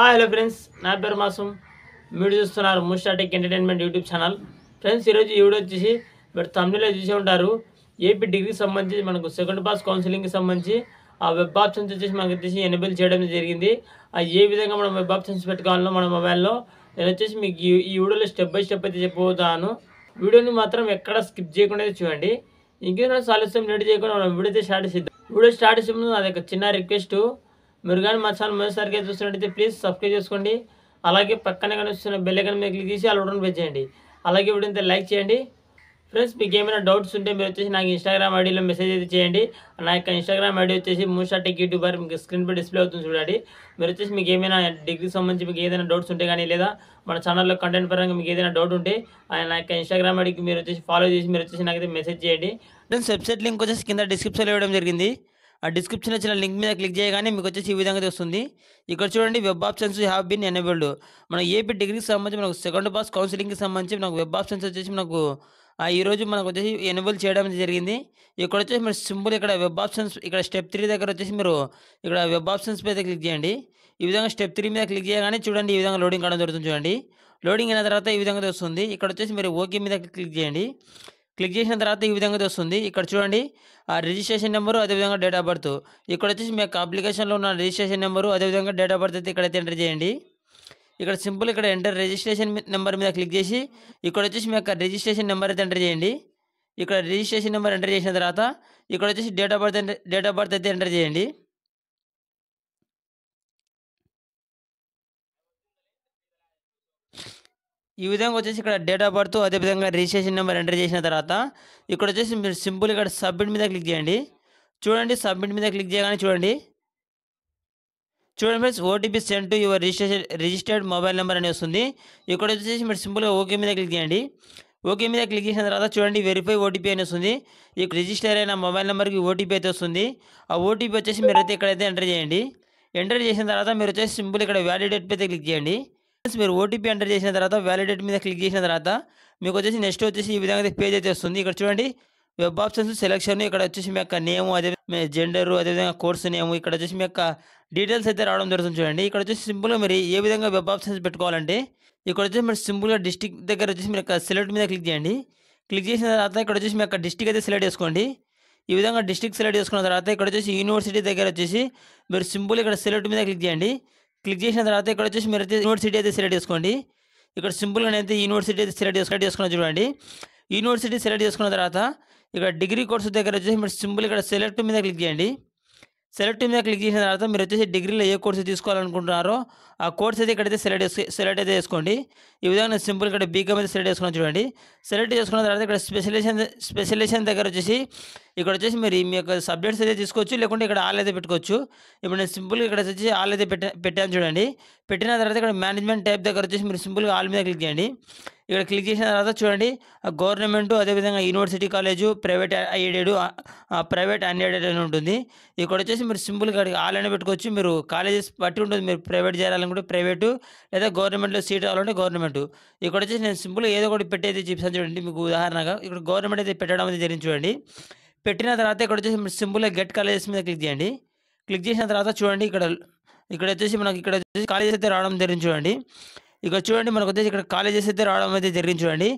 hi hello friends నా పేరు మాసం మీరు చూస్తున్నారు ముస్టాటెక్ ఎంటర్టైన్మెంట్ యూట్యూబ్ ఛానల్ ఫ్రెండ్స్ ఈరోజు ఈ వీడియో వచ్చేసి మీరు తమిళలో చూసే ఉంటారు ఏపీ డిగ్రీకి సంబంధించి మనకు సెకండ్ పాస్ కౌన్సిలింగ్కి సంబంధించి ఆ వెబ్ ఆప్షన్స్ వచ్చేసి మనకు వచ్చేసి ఎనేబుల్ చేయడం జరిగింది ఆ ఏ విధంగా మనం వెబ్ ఆప్షన్స్ పెట్టుకోవాలో మన మొబైల్లో నేను వచ్చేసి మీకు ఈ వీడియోలో స్టెప్ బై స్టెప్ అయితే చెప్పబోతాను వీడియోని మాత్రం ఎక్కడ స్కిప్ చేయకుండా చూడండి ఇంకేమైనా సాలస్యం రెడీ చేయకుండా మనం వీడియో స్టార్ట్ చేద్దాం వీడియో స్టార్ట్ నాది ఒక చిన్న రిక్వెస్ట్ మీరు కానీ మా ఛానల్ మొదటిసారిగా చూసినట్టయితే ప్లీజ్ సబ్స్క్రైబ్ చేసుకోండి అలాగే పక్కనే కనిపిస్తున్న బెల్లైకన్ మీద క్లిక్ చేసి అలా పే చేయండి అలాగే వీడియోని లైక్ చేయండి ఫ్రెండ్స్ మీకు ఏమైనా డౌట్స్ ఉంటే మీరు వచ్చేసి నాకు ఇన్స్టాగ్రామ్ ఐడీలో మెసేజ్ అయితే చేయండి నా యొక్క ఇన్స్టాగ్రామ్ ఐడి వచ్చేసి మూషా టెక్ బార్ మీకు స్క్రీన్ పై డిస్ప్లే అవుతుంది చూడండి మీరు వచ్చేసి మీకు ఏమైనా డిగ్రీకి సంబంధించి మీకు ఏదైనా డౌట్స్ ఉంటే కానీ లేదా మన ఛానల్లో కంటెంట్ పరంగా మీకు ఏదైనా డౌట్ ఉంటే నా యొక్క ఇన్స్టాగ్రామ్ ఐడికి మీరు వచ్చేసి ఫాలో చేసి మీరు వచ్చేసి నాకైతే మెసేజ్ చేయండి ఫ్రెండ్స్ వెబ్సైట్ లింక్ వచ్చేసి కింద డిస్క్రిప్షన్లో ఇవ్వడం జరిగింది ఆ డిస్క్రిప్షన్ ఇచ్చిన లింక్ మీద క్లిక్ చేయగానే మీకు వచ్చేసి ఈ విధంగా వస్తుంది ఇక్కడ చూడండి web options have been enabled మన ఏపీ డిగ్రీకి సంబంధించి మనకు సెకండ్ పాస్ కౌన్సిలింగ్కి సంబంధించి మనకు వెబ్ ఆప్షన్స్ వచ్చేసి మనకు ఈరోజు మనకు వచ్చేసి ఎనేబుల్ చేయడం జరిగింది ఇక్కడ వచ్చేసి మీరు సింపుల్ ఇక్కడ వెబ్ ఆప్షన్స్ ఇక్కడ స్టెప్ త్రీ దగ్గర వచ్చేసి మీరు ఇక్కడ వెబ్ ఆప్షన్స్ మీద క్లిక్ చేయండి ఈ విధంగా స్టెప్ త్రీ మీద క్లిక్ చేయగానే చూడండి ఈ విధంగా లోడింగ్ కావడం జరుగుతుంది చూడండి లోడింగ్ అయిన తర్వాత ఈ విధంగా వస్తుంది ఇక్కడ వచ్చేసి మీరు ఓకే మీద క్లిక్ చేయండి క్లిక్ చేసిన తర్వాత ఈ విధంగా వస్తుంది ఇక్కడ చూడండి ఆ రిజిస్ట్రేషన్ నెంబరు అదేవిధంగా డేట్ ఆఫ్ బర్త్ ఇక్కడ వచ్చేసి మీకు అప్లికేషన్లో ఉన్న రిజిస్ట్రేషన్ నెంబరు అదేవిధంగా డేట్ ఆఫ్ బర్త్ అయితే ఇక్కడైతే ఎంటర్ చేయండి ఇక్కడ సింపుల్ ఇక్కడ ఎంటర్ రిజిస్ట్రేషన్ నెంబర్ మీద క్లిక్ చేసి ఇక్కడ వచ్చేసి మీ యొక్క రిజిస్ట్రేషన్ నెంబర్ అయితే ఎంటర్ చేయండి ఇక్కడ రిజిస్ట్రేషన్ నెంబర్ ఎంటర్ చేసిన తర్వాత ఇక్కడ వచ్చేసి date of birth date of birth అయితే ఎంటర్ చేయండి ఈ విధంగా వచ్చేసి ఇక్కడ డేట్ ఆఫ్ బర్త్ అదేవిధంగా రిజిస్ట్రేషన్ నెంబర్ ఎంటర్ చేసిన తర్వాత ఇక్కడ వచ్చేసి మీరు సింపుల్ ఇక్కడ సబ్మిట్ మీద క్లిక్ చేయండి చూడండి సబ్మిట్ మీద క్లిక్ చేయగానే చూడండి చూడండి friends OTP send to your registration registered mobile number అని వస్తుంది ఇక్కడ వచ్చేసి మీరు సింపుల్గా ఓకే మీద క్లిక్ చేయండి ఓకే మీద క్లిక్ చేసిన తర్వాత చూడండి వెరిఫై ఓటీపీ అని వస్తుంది ఈ రిజిస్టర్ అయిన మొబైల్ నెంబర్కి ఓటీపీ అయితే వస్తుంది ఆ ఓటీపీ వచ్చేసి మీరు అయితే ఇక్కడైతే ఎంటర్ చేయండి ఎంటర్ చేసిన తర్వాత మీరు వచ్చేసి సింపుల్ ఇక్కడ వ్యాలిడేట్ అయితే క్లిక్ చేయండి మీరు ఓటీపీ ఎంటర్ చేసిన తర్వాత వ్యాలిడేట్ మీద క్లిక్ చేసిన తర్వాత మీకు వచ్చేసి నెక్స్ట్ వచ్చేసి ఈ విధంగా పేజ్ అయితే వస్తుంది ఇక్కడ చూడండి వెబ్ ఆప్షన్స్ సెలెక్షన్ ఇక్కడ వచ్చేసి మీ యొక్క నేము అదే మీ జెండరు అదేవిధంగా కోర్సు నేము ఇక్కడ వచ్చేసి మీ యొక్క డీటెయిల్స్ అయితే రావడం జరుగుతుంది చూడండి ఇక్కడ వచ్చేసి సింపుల్గా మీరు ఏ విధంగా వెబ్ ఆప్షన్స్ పెట్టుకోవాలంటే ఇక్కడ వచ్చేసి మీరు సింపుల్గా డిస్టిక్ దగ్గర వచ్చేసి మీరు సెలెక్ట్ మీద క్లిక్ చేయండి క్లిక్ చేసిన తర్వాత ఇక్కడ వచ్చేసి మీ యొక్క డిస్టిక్ అయితే సెలెక్ట్ చేసుకోండి ఈ విధంగా డిస్టిక్ సెలెక్ట్ చేసుకున్న తర్వాత ఇక్కడ వచ్చేసి యూనివర్సిటీ దగ్గర వచ్చేసి మీరు సింపుల్ ఇక్కడ సెలెక్ట్ మీద క్లిక్ చేయండి క్లిక్ చేసిన తర్వాత ఇక్కడ వచ్చేసి మీరు అయితే యూనివర్సిటీ అయితే సెలెక్ట్ చేసుకోండి ఇక్కడ సింపుల్గా అయితే యూనివర్సిటీ అయితే సెలెక్ట్ సెలెక్ట్ చేసుకున్న చూడండి యూనివర్సిటీ సెలెక్ట్ చేసుకున్న తర్వాత ఇక్కడ డిగ్రీ కోర్సు దగ్గర వచ్చేసి మీరు సింపుల్ ఇక్కడ సెలెక్ట్ మీద క్లిక్ చేయండి సెలెక్ట్ మీద క్లిక్ చేసిన తర్వాత మీరు వచ్చేసి డిగ్రీలో ఏ కోర్సు తీసుకోవాలనుకుంటున్నారో ఆ కోర్స్ అయితే ఇక్కడైతే సెలెక్ట్ సెలెక్ట్ అయితే చేసుకోండి ఈ విధంగా సింపుల్ ఇక్కడ బీకామ్ అయితే సెలెక్ట్ చేసుకున్నాను చూడండి సెలెక్ట్ చేసుకున్న తర్వాత ఇక్కడ స్పెషలైజేషన్ స్పెషలైజేషన్ దగ్గర వచ్చేసి ఇక్కడ వచ్చేసి మీరు మీ యొక్క సబ్జెక్ట్స్ అయితే తీసుకోవచ్చు లేకుంటే ఇక్కడ ఆల్ అయితే పెట్టుకోవచ్చు ఇప్పుడు నేను సింపుల్గా ఇక్కడ వచ్చేసి ఆల్ అయితే పెట్టాను చూడండి పెట్టిన తర్వాత ఇక్కడ మేనేజ్మెంట్ టైప్ దగ్గర వచ్చేసి మీరు సింపుల్గా ఆల్ మీద క్లిక్ చేయండి ఇక్కడ క్లిక్ చేసిన తర్వాత చూడండి గవర్నమెంట్ అదేవిధంగా university college private aided private unaided అని ఉంటుంది ఇక్కడ వచ్చేసి మీరు సింపుల్గా ఆల్ ఆన్లైన్ పెట్టుకోవచ్చు మీరు కాలేజెస్ బట్టి ఉంటుంది మీరు ప్రైవేట్ చేయాలనుకుంటే ప్రైవేటు లేదా గవర్నమెంట్లో సీట్ రావాలంటే గవర్నమెంట్ ఇక్కడ వచ్చేసి నేను సింపుల్గా ఏదో ఒకటి పెట్టేది చూపిస్తాను చూడండి మీకు ఉదాహరణగా ఇక్కడ గవర్నమెంట్ అయితే పెట్టడం అనేది జరిగింది చూడండి పెట్టిన తర్వాత ఇక్కడ వచ్చేసి సింపుల్ గెట్ కాలేజెస్ మీద క్లిక్ చేయండి క్లిక్ చేసిన తర్వాత చూడండి ఇక్కడ ఇక్కడ వచ్చేసి మనకి ఇక్కడ వచ్చేసి కాలేజెస్ అయితే రావడం జరిగింది చూడండి ఇక్కడ చూడండి మనకు వచ్చేసి ఇక్కడ కాలేజెస్ అయితే రావడం అయితే జరిగింది చూడండి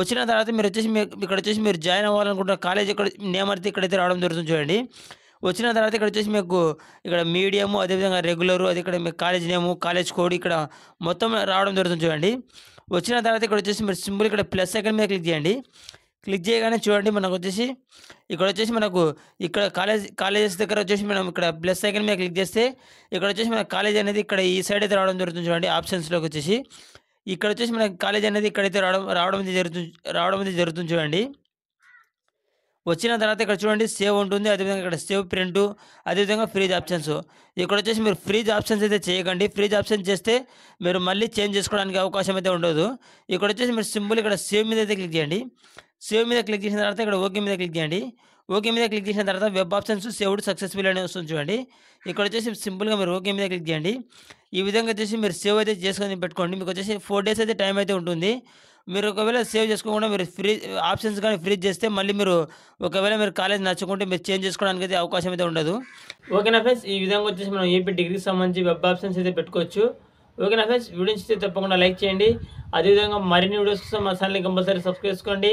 వచ్చిన తర్వాత మీరు వచ్చేసి ఇక్కడ వచ్చేసి మీరు జాయిన్ అవ్వాలనుకుంటున్న కాలేజ్ ఇక్కడ నేమ్ అయితే ఇక్కడైతే రావడం జరుగుతుంది చూడండి వచ్చిన తర్వాత ఇక్కడ వచ్చేసి మీకు ఇక్కడ మీడియము అదేవిధంగా రెగ్యులరు అది ఇక్కడ మీకు కాలేజ్ నేము కాలేజ్ కోడ్ ఇక్కడ మొత్తం రావడం జరుగుతుంది చూడండి వచ్చిన తర్వాత ఇక్కడ వచ్చేసి మీరు సింపుల్ ఇక్కడ ప్లస్ సెకండ్ మీద క్లిక్ చేయండి క్లిక్ చేయగానే చూడండి మనకు వచ్చేసి ఇక్కడ వచ్చేసి మనకు ఇక్కడ కాలేజ్ కాలేజెస్ దగ్గర వచ్చేసి మనం ఇక్కడ ప్లస్ సైకిల్ మీద క్లిక్ చేస్తే ఇక్కడ వచ్చేసి మన కాలేజ్ అనేది ఇక్కడ ఈ సైడ్ అయితే రావడం జరుగుతుంది చూడండి ఆప్షన్స్లోకి వచ్చేసి ఇక్కడ వచ్చేసి మనకి కాలేజ్ అనేది ఇక్కడైతే రావడం రావడం అనేది జరుగుతుంది రావడం అనేది జరుగుతుంది చూడండి వచ్చిన తర్వాత ఇక్కడ చూడండి సేవ్ ఉంటుంది అదేవిధంగా ఇక్కడ సేవ్ ప్రింట్ అదేవిధంగా ఫ్రీజ్ ఆప్షన్స్ ఇక్కడ వచ్చేసి మీరు ఫ్రీజ్ ఆప్షన్స్ అయితే చేయకండి ఫ్రీజ్ ఆప్షన్ చేస్తే మీరు మళ్ళీ చేంజ్ చేసుకోవడానికి అవకాశం అయితే ఉండదు ఇక్కడ వచ్చేసి మీరు సింపుల్ ఇక్కడ సేవ్ మీద అయితే క్లిక్ చేయండి సేవ్ మీద క్లిక్ చేసిన తర్వాత ఇక్కడ ఓకే మీద క్లిక్ చేయండి ఓకే మీద క్లిక్ చేసిన తర్వాత వెబ్ ఆప్షన్స్ సేవ్డ్ సక్సెస్ఫుల్ అనే వస్తుంది చూడండి ఇక్కడ వచ్చేసి సింపుల్గా మీరు ఓకే మీద క్లిక్ చేయండి ఈ విధంగా వచ్చేసి మీరు సేవ్ అయితే చేసుకొని పెట్టుకోండి మీకు వచ్చేసి ఫోర్ డేస్ అయితే టైం అయితే ఉంటుంది మీరు ఒకవేళ సేవ్ చేసుకోకుండా మీరు ఫ్రీ ఆప్షన్స్ కానీ ఫ్రీ చేస్తే మళ్ళీ మీరు ఒకవేళ మీరు కాలేజ్ నచ్చుకుంటే మీరు చేంజ్ చేసుకోవడానికి అయితే అవకాశం అయితే ఉండదు ఓకేనా ఫ్రెండ్స్ ఈ విధంగా వచ్చేసి మనం ఏపీ డిగ్రీకి సంబంధించి వెబ్ ఆప్షన్స్ అయితే పెట్టుకోవచ్చు ఓకేనా ఫ్రెండ్స్ నుంచి తప్పకుండా లైక్ చేయండి అదేవిధంగా మరిన్ని వీడియోస్ కోసం మా ఛానల్ని కంపల్సరీ సబ్స్క్రైబ్ చేసుకోండి